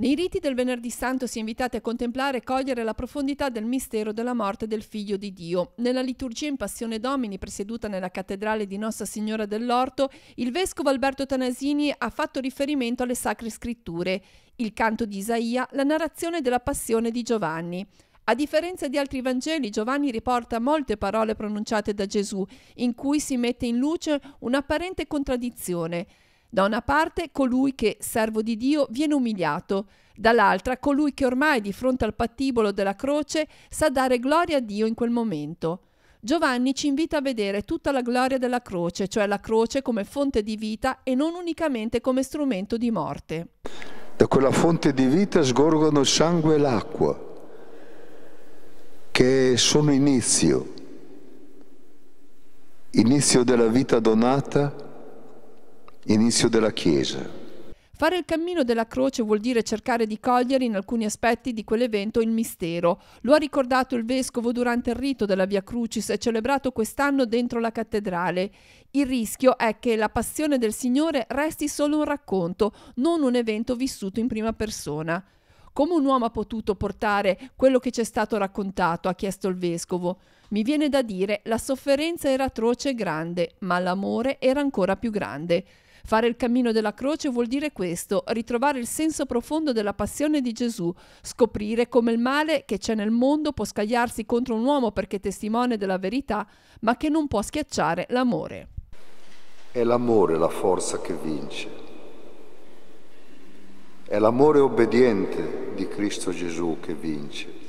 Nei riti del Venerdì Santo si è invitati a contemplare e cogliere la profondità del mistero della morte del Figlio di Dio. Nella liturgia in Passione Domini, presieduta nella cattedrale di Nostra Signora dell'Orto, il vescovo Alberto Tanasini ha fatto riferimento alle sacre scritture, il canto di Isaia, la narrazione della passione di Giovanni. A differenza di altri Vangeli, Giovanni riporta molte parole pronunciate da Gesù, in cui si mette in luce un'apparente contraddizione. Da una parte colui che, servo di Dio, viene umiliato, dall'altra colui che ormai di fronte al patibolo della croce sa dare gloria a Dio in quel momento. Giovanni ci invita a vedere tutta la gloria della croce, cioè la croce come fonte di vita e non unicamente come strumento di morte. Da quella fonte di vita sgorgono il sangue e l'acqua, che sono inizio, inizio della vita donata inizio della Chiesa. Fare il cammino della croce vuol dire cercare di cogliere in alcuni aspetti di quell'evento il mistero. Lo ha ricordato il vescovo durante il rito della Via Crucis celebrato quest'anno dentro la cattedrale. Il rischio è che la passione del Signore resti solo un racconto, non un evento vissuto in prima persona. Come un uomo ha potuto portare quello che ci è stato raccontato? ha chiesto il vescovo. Mi viene da dire, la sofferenza era atroce e grande, ma l'amore era ancora più grande. Fare il cammino della croce vuol dire questo, ritrovare il senso profondo della passione di Gesù, scoprire come il male che c'è nel mondo può scagliarsi contro un uomo perché è testimone della verità, ma che non può schiacciare l'amore. È l'amore la forza che vince. È l'amore obbediente di Cristo Gesù che vince.